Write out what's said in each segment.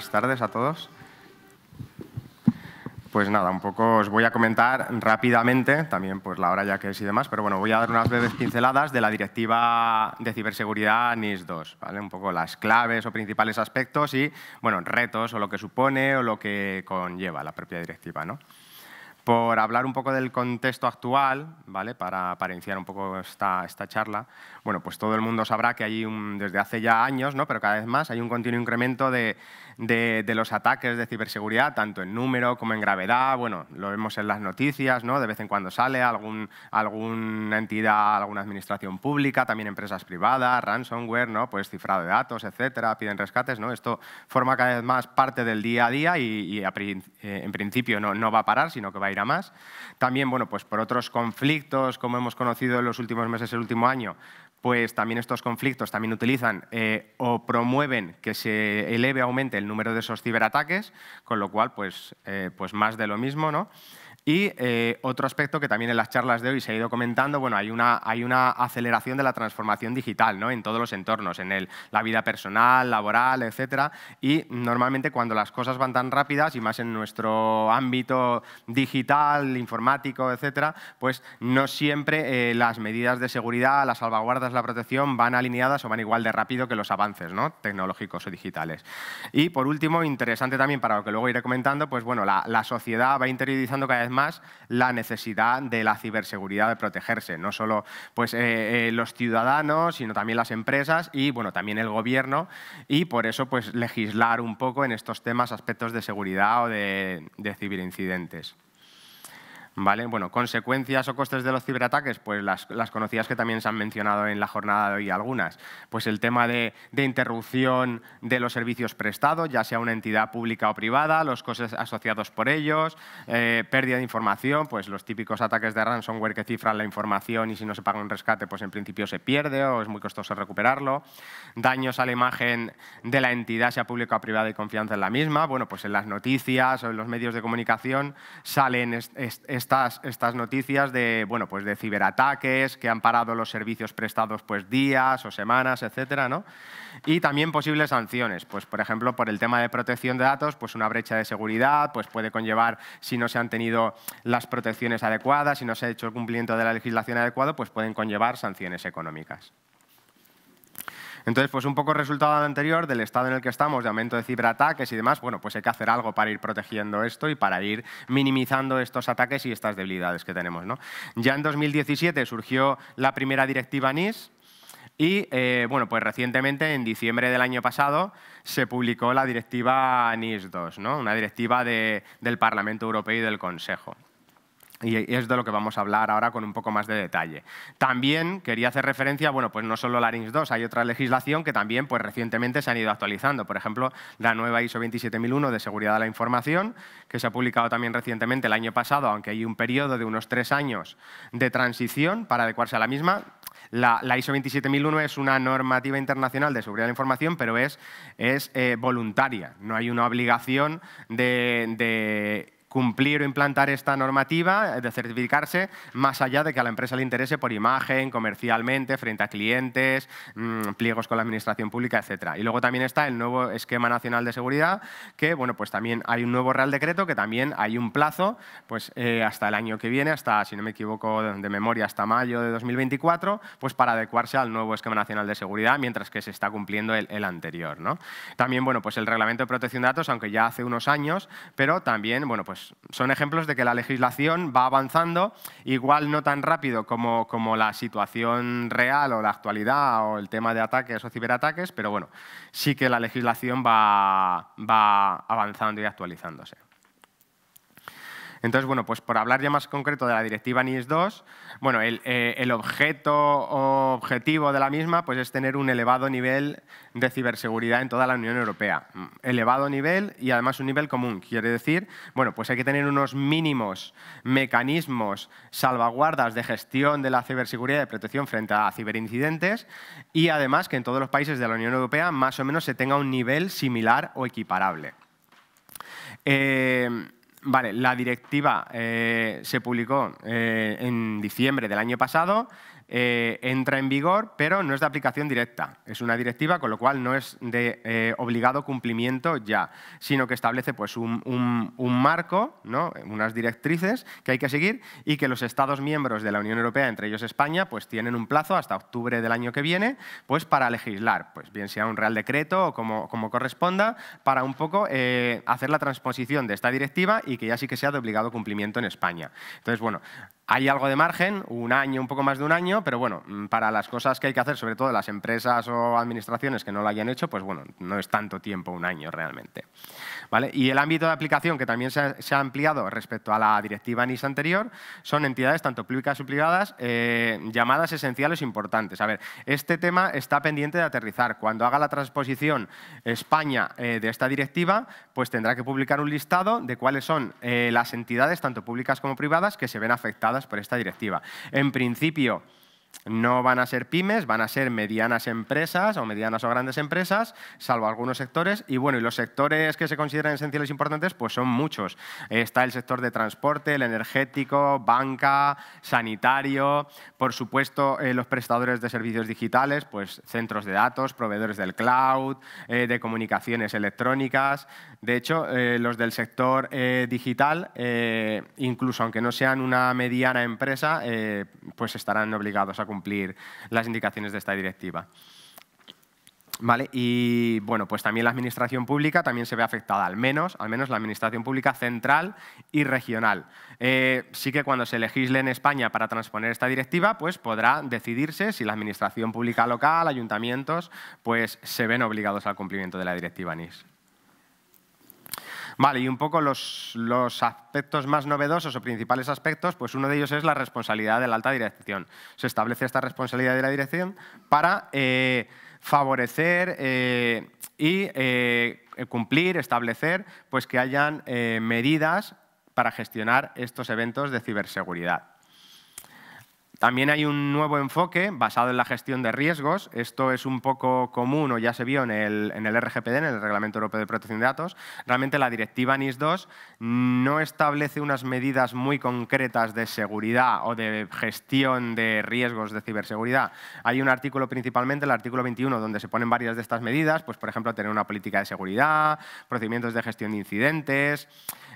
buenas tardes a todos. Pues nada, un poco os voy a comentar rápidamente, también pues la hora ya que es y demás, pero bueno, voy a dar unas breves pinceladas de la directiva de ciberseguridad NIS 2, ¿vale? Un poco las claves o principales aspectos y, bueno, retos o lo que supone o lo que conlleva la propia directiva, ¿no? Por hablar un poco del contexto actual, ¿vale? para, para iniciar un poco esta, esta, charla, bueno, pues todo el mundo sabrá que hay un, desde hace ya años, ¿no? pero cada vez más, hay un continuo incremento de, de, los ataques de ciberseguridad, tanto en número como en gravedad. Bueno, lo vemos en las noticias, ¿no? De vez en cuando sale algún, alguna entidad, alguna administración pública, también empresas privadas, ransomware, ¿no? Pues cifrado de datos, etcétera, piden rescates, ¿no? Esto forma cada vez más parte del día a día y, eh, en principio no, no va a parar, sino que va a ir a más. También, bueno, pues por otros conflictos, como hemos conocido en los últimos meses, el último año, pues también estos conflictos también utilizan eh, o promueven que se eleve, aumente el número de esos ciberataques, con lo cual, pues, eh, pues más de lo mismo, ¿no? Y eh, otro aspecto que también en las charlas de hoy se ha ido comentando, bueno, hay una, hay una aceleración de la transformación digital ¿no? en todos los entornos, en el, la vida personal, laboral, etcétera Y normalmente cuando las cosas van tan rápidas, y más en nuestro ámbito digital, informático, etcétera pues no siempre eh, las medidas de seguridad, las salvaguardas, la protección van alineadas o van igual de rápido que los avances ¿no? tecnológicos o digitales. Y por último, interesante también para lo que luego iré comentando, pues bueno, la, la sociedad va interiorizando cada vez más la necesidad de la ciberseguridad de protegerse, no solo pues, eh, eh, los ciudadanos, sino también las empresas y bueno, también el gobierno, y por eso pues, legislar un poco en estos temas, aspectos de seguridad o de, de ciberincidentes. ¿Vale? Bueno, consecuencias o costes de los ciberataques, pues las, conocidas que también se han mencionado en la jornada de hoy algunas. Pues el tema de, interrupción de los servicios prestados, ya sea una entidad pública o privada, los costes asociados por ellos, eh, pérdida de información, pues los típicos ataques de ransomware que cifran la información y si no se paga un rescate, pues en principio se pierde o es muy costoso recuperarlo. Daños a la imagen de la entidad, sea pública o privada, y confianza en la misma. Bueno, pues en las noticias o en los medios de comunicación salen estas, noticias pues de, ciberataques que han parado los servicios prestados pues, días o semanas, etcétera, ¿no? Y también posibles sanciones. Pues, por ejemplo, por el tema de protección de datos, pues una brecha de seguridad pues puede conllevar, si no se han tenido las protecciones adecuadas, si no se ha hecho el cumplimiento de la legislación adecuada, pues pueden conllevar sanciones económicas. Entonces, pues un poco resultado anterior, del estado en el que estamos, de aumento de ciberataques y demás, bueno, pues hay que hacer algo para ir protegiendo esto y para ir minimizando estos ataques y estas debilidades que tenemos. Ya en 2017 surgió la primera directiva NIS, y eh, bueno, pues recientemente, en diciembre del año pasado, se publicó la directiva NIS 2, ¿no? una directiva del Parlamento Europeo y del Consejo y es de lo que vamos a hablar ahora con un poco más de detalle. También quería hacer referencia, bueno, pues no solo la NIS 2, hay otra legislación que también pues recientemente se han ido actualizando. Por ejemplo, la nueva ISO 27001 de Seguridad de la Información, que se ha publicado también recientemente el año pasado, aunque hay un periodo de unos tres años de transición para adecuarse a la misma. La, ISO 27001 es una normativa internacional de seguridad de la información, pero es, es eh, voluntaria. No hay una obligación de cumplir o implantar esta normativa eh, de certificarse más allá de que a la empresa le interese por imagen, comercialmente, frente a clientes, mm, pliegos con la administración pública, etc. Y luego también está el nuevo esquema nacional de seguridad, que bueno, pues también hay un nuevo Real Decreto, que también hay un plazo pues, eh, hasta el año que viene, hasta, si no me equivoco de memoria, hasta mayo de 2024, pues para adecuarse al nuevo esquema nacional de seguridad, mientras que se está cumpliendo el, el anterior. ¿no? También bueno, pues el reglamento de protección de datos, aunque ya hace unos años, pero también bueno, pues pues, son ejemplos de que la legislación va avanzando, igual no tan rápido como, la situación real o la actualidad o el tema de ataques o ciberataques, pero bueno, sí que la legislación va avanzando y actualizándose. Entonces, bueno, pues por hablar ya más concreto de la directiva NIS 2, bueno, eh, el, objeto o objetivo de la misma pues es tener un elevado nivel de ciberseguridad en toda la Unión Europea. Mm, elevado nivel y además un nivel común. Quiere decir, bueno, pues hay que tener unos mínimos mecanismos, salvaguardas de gestión de la ciberseguridad y de protección frente a ciberincidentes y además que en todos los países de la Unión Europea más o menos se tenga un nivel similar o equiparable. Eh, Vale, la directiva eh, se publicó eh, en diciembre del año pasado eh, entra en vigor, pero no es de aplicación directa. Es una directiva, con lo cual no es de eh, obligado cumplimiento ya, sino que establece pues, un, marco, ¿no? unas directrices que hay que seguir y que los Estados miembros de la Unión Europea, entre ellos España, pues, tienen un plazo hasta octubre del año que viene pues, para legislar, pues, bien sea un real decreto o como, como corresponda, para un poco eh, hacer la transposición de esta directiva y que ya sí que sea de obligado cumplimiento en España. Entonces, bueno, hay algo de margen, un año, un poco más de un año, pero bueno, mm, para las cosas que hay que hacer, sobre todo las empresas o administraciones que no lo hayan hecho, pues bueno, no es tanto tiempo, un año realmente. ¿Vale? Y el ámbito de aplicación que también se ha, ampliado respecto a la directiva NIS anterior son entidades tanto públicas y privadas eh, llamadas esenciales e importantes. A ver, este tema está pendiente de aterrizar. Cuando haga la transposición España eh, de esta directiva, pues tendrá que publicar un listado de cuáles son eh, las entidades, tanto públicas como privadas, que se ven afectadas por esta directiva. En principio, no van a ser pymes, van a ser medianas empresas o medianas o grandes empresas, salvo algunos sectores. Y bueno, y los sectores que se consideran esenciales e importantes, pues son muchos. Está el sector de transporte, el energético, banca, sanitario, por supuesto, eh, los prestadores de servicios digitales, pues centros de datos, proveedores del cloud, eh, de comunicaciones electrónicas. De hecho, eh, los del sector digital, incluso aunque no sean una mediana empresa, pues estarán obligados a cumplir las indicaciones de esta directiva. ¿Vale? Y bueno, pues también la administración pública también se ve afectada, al menos, al menos la administración pública central y regional. Eh, sí que cuando se legisle en España para transponer esta directiva, pues podrá decidirse si la administración pública local, ayuntamientos, pues se ven obligados al cumplimiento de la directiva NIS. Vale, y un poco los, aspectos más novedosos o principales aspectos, pues uno de ellos es la responsabilidad de la alta dirección. Se establece esta responsabilidad de la dirección para eh, favorecer eh, y eh, cumplir, establecer, pues que hayan medidas para gestionar estos eventos de ciberseguridad. También hay un nuevo enfoque basado en la gestión de riesgos. Esto es un poco común o ya se vio en el, RGPD, en el Reglamento Europeo de Protección de Datos. Realmente la directiva NIS 2 no establece unas medidas muy concretas de seguridad o de gestión de riesgos de ciberseguridad. Hay un artículo principalmente, el artículo 21, donde se ponen varias de estas medidas, pues por ejemplo tener una política de seguridad, procedimientos de gestión de incidentes,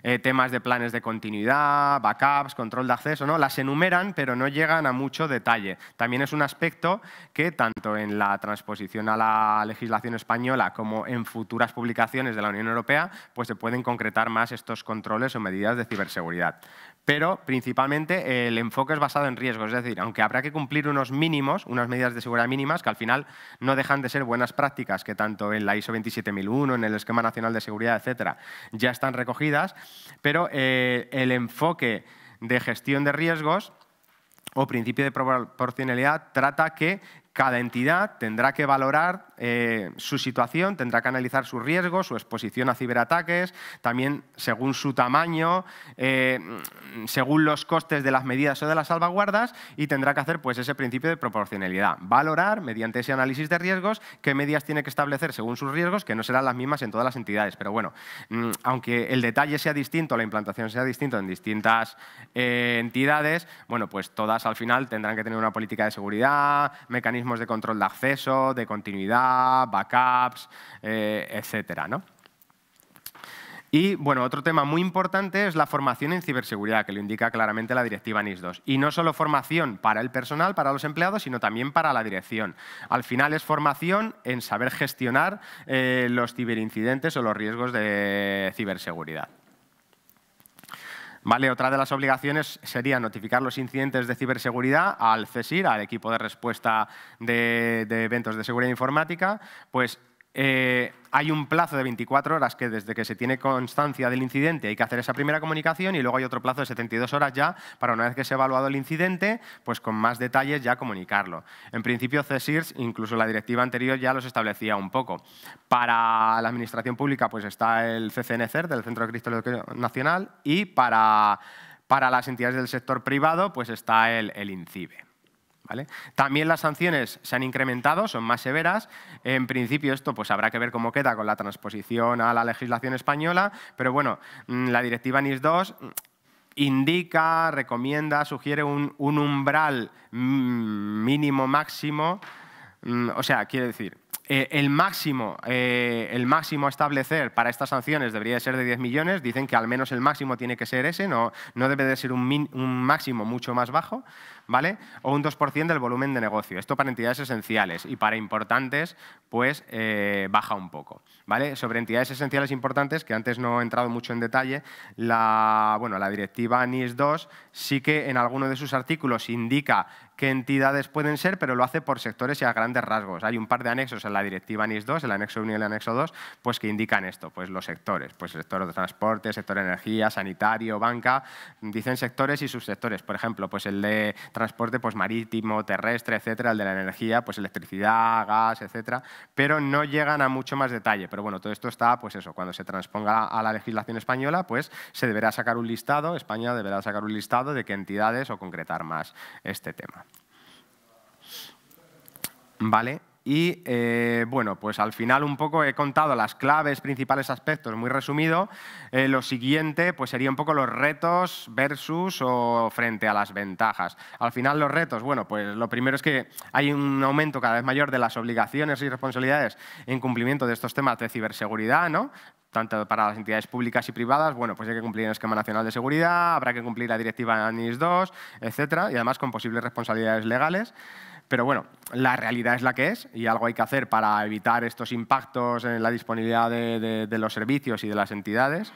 eh, temas de planes de continuidad, backups, control de acceso, ¿no? Las enumeran, pero no llegan a mucho detalle. También es un aspecto que tanto en la transposición a la legislación española como en futuras publicaciones de la Unión Europea, pues se pueden concretar más estos controles o medidas de ciberseguridad. Pero principalmente el enfoque es basado en riesgos, es decir, aunque habrá que cumplir unos mínimos, unas medidas de seguridad mínimas que al final no dejan de ser buenas prácticas que tanto en la ISO 27001, en el Esquema Nacional de Seguridad, etcétera, ya están recogidas, pero eh, el enfoque de gestión de riesgos o principio de proporcionalidad trata que cada entidad tendrá que valorar eh, su situación, tendrá que analizar sus riesgos, su exposición a ciberataques, también según su tamaño, eh, según los costes de las medidas o de las salvaguardas y tendrá que hacer pues, ese principio de proporcionalidad. Valorar mediante ese análisis de riesgos qué medidas tiene que establecer según sus riesgos, que no serán las mismas en todas las entidades. Pero bueno, mm, aunque el detalle sea distinto, la implantación sea distinta en distintas eh, entidades, bueno, pues todas al final tendrán que tener una política de seguridad, mecanismos de control de acceso, de continuidad, backups, eh, etcétera, ¿no? Y bueno, otro tema muy importante es la formación en ciberseguridad, que lo indica claramente la directiva NIS 2. Y no solo formación para el personal, para los empleados, sino también para la dirección. Al final es formación en saber gestionar eh, los ciberincidentes o los riesgos de ciberseguridad otra de las obligaciones sería notificar los incidentes de ciberseguridad al CESIR, al equipo de respuesta de, de eventos de seguridad informática, pues eh, hay un plazo de 24 horas que desde que se tiene constancia del incidente hay que hacer esa primera comunicación y luego hay otro plazo de 72 horas ya para una vez que se ha evaluado el incidente, pues con más detalles ya comunicarlo. En principio CSIRS, incluso la directiva anterior ya los establecía un poco. Para la administración pública pues está el CCNCER, del Centro de Cristo Nacional, y para, para las entidades del sector privado pues está el, el INCIBE. También las sanciones se han incrementado, son más severas. En principio esto pues, habrá que ver cómo queda con la transposición a la legislación española, pero bueno, mm, la directiva NIS 2 mm, indica, recomienda, sugiere un, umbral mm, mínimo máximo. O sea, quiere decir, eh, el, máximo, eh, el máximo a establecer para estas sanciones debería ser de 10 millones. Dicen que al menos el máximo tiene que ser ese, no, debe de ser un máximo mucho más bajo. ¿vale? O un 2% del volumen de negocio. Esto para entidades esenciales y para importantes, pues eh, baja un poco, ¿vale? Sobre entidades esenciales importantes, que antes no he entrado mucho en detalle, la, bueno, la directiva NIS 2 sí que en alguno de sus artículos indica qué entidades pueden ser, pero lo hace por sectores y a grandes rasgos. Hay un par de anexos en la directiva NIS 2, el anexo 1 y el anexo 2, pues que indican esto, pues los sectores, pues el sector de transporte, sector de energía, sanitario, banca, dicen sectores y subsectores. Por ejemplo, pues el de transporte pues, marítimo, terrestre, etcétera, el de la energía, pues electricidad, gas, etcétera, pero no llegan a mucho más detalle. Pero bueno, todo esto está, pues eso, cuando se transponga a la legislación española, pues se deberá sacar un listado, España deberá sacar un listado de qué entidades o concretar más este tema. ¿Vale? Y eh, bueno, pues al final un poco he contado las claves, principales aspectos, muy resumido. Eh, lo siguiente pues sería un poco los retos versus o frente a las ventajas. Al final los retos, bueno, pues lo primero es que hay un aumento cada vez mayor de las obligaciones y responsabilidades en cumplimiento de estos temas de ciberseguridad, ¿no? tanto para las entidades públicas y privadas, bueno, pues hay que cumplir el esquema nacional de seguridad, habrá que cumplir la directiva NIS II, etcétera, y además con posibles responsabilidades legales. Pero bueno, la realidad es la que es y algo hay que hacer para evitar estos impactos en la disponibilidad de, los servicios y de las entidades.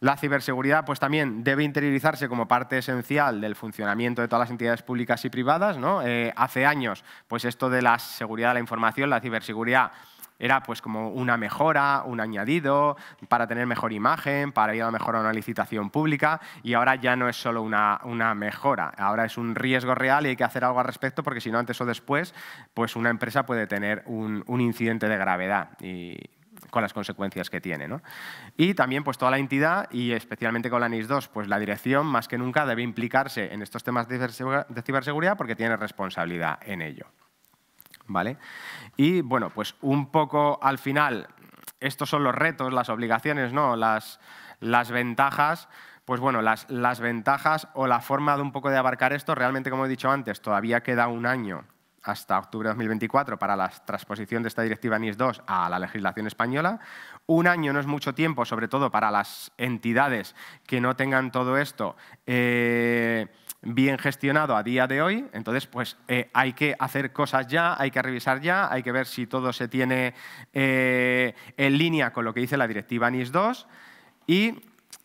La ciberseguridad pues, también debe interiorizarse como parte esencial del funcionamiento de todas las entidades públicas y privadas. Eh, hace años, pues esto de la seguridad de la información, la ciberseguridad, era pues como una mejora, un añadido, para tener mejor imagen, para ir a mejor a una licitación pública y ahora ya no es solo una, mejora, ahora es un riesgo real y hay que hacer algo al respecto porque si no antes o después pues una empresa puede tener un, incidente de gravedad y, con las consecuencias que tiene. Y también pues, toda la entidad y especialmente con la NIS 2, pues la dirección más que nunca debe implicarse en estos temas de ciberseguridad porque tiene responsabilidad en ello. ¿vale? Y bueno, pues un poco al final, estos son los retos, las obligaciones, ¿no? Las, ventajas. Pues bueno, las, ventajas o la forma de un poco de abarcar esto, realmente como he dicho antes, todavía queda un año hasta octubre de 2024 para la transposición de esta directiva NIS II a la legislación española. Un año no es mucho tiempo, sobre todo para las entidades que no tengan todo esto. Eh, bien gestionado a día de hoy, entonces pues eh, hay que hacer cosas ya, hay que revisar ya, hay que ver si todo se tiene eh, en línea con lo que dice la directiva NIS 2 y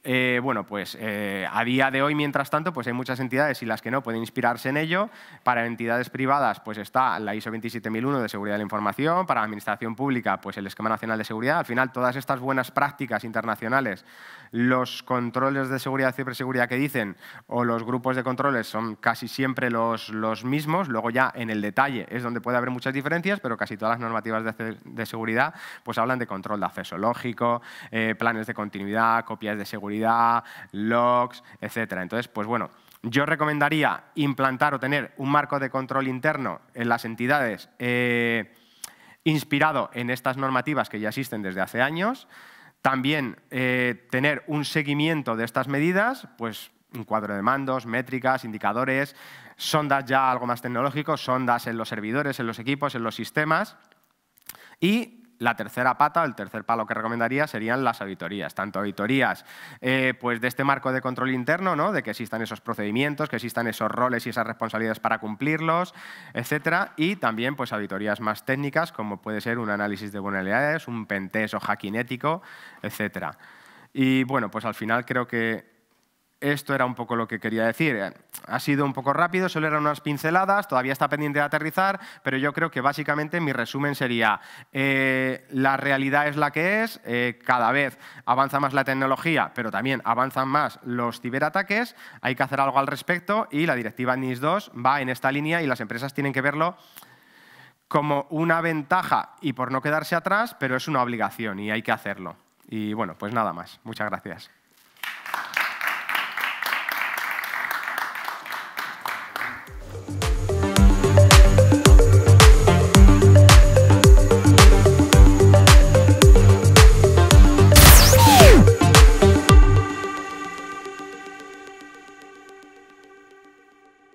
eh, bueno, pues eh, a día de hoy, mientras tanto, pues hay muchas entidades y las que no pueden inspirarse en ello. Para entidades privadas, pues está la ISO 27001 de seguridad de la información. Para administración pública, pues el Esquema Nacional de Seguridad. Al final, todas estas buenas prácticas internacionales, los controles de seguridad y ciberseguridad que dicen o los grupos de controles son casi siempre los, los mismos. Luego ya en el detalle es donde puede haber muchas diferencias, pero casi todas las normativas de, seguridad pues hablan de control de acceso lógico, eh, planes de continuidad, copias de seguridad seguridad, logs, etcétera. Entonces, pues bueno, yo recomendaría implantar o tener un marco de control interno en las entidades eh, inspirado en estas normativas que ya existen desde hace años. También eh, tener un seguimiento de estas medidas, pues un cuadro de mandos, métricas, indicadores, sondas ya algo más tecnológicos, sondas en los servidores, en los equipos, en los sistemas. Y la tercera pata, el tercer palo que recomendaría serían las auditorías, tanto auditorías eh, pues de este marco de control interno, ¿no? de que existan esos procedimientos, que existan esos roles y esas responsabilidades para cumplirlos, etcétera, y también pues auditorías más técnicas, como puede ser un análisis de vulnerabilidades, un pentest o hacking ético, etcétera. Y bueno, pues al final creo que esto era un poco lo que quería decir. Eh, ha sido un poco rápido, solo eran unas pinceladas, todavía está pendiente de aterrizar, pero yo creo que básicamente mi resumen sería, eh, la realidad es la que es, eh, cada vez avanza más la tecnología, pero también avanzan más los ciberataques, hay que hacer algo al respecto y la directiva NIS 2 va en esta línea y las empresas tienen que verlo como una ventaja y por no quedarse atrás, pero es una obligación y hay que hacerlo. Y bueno, pues nada más. Muchas gracias.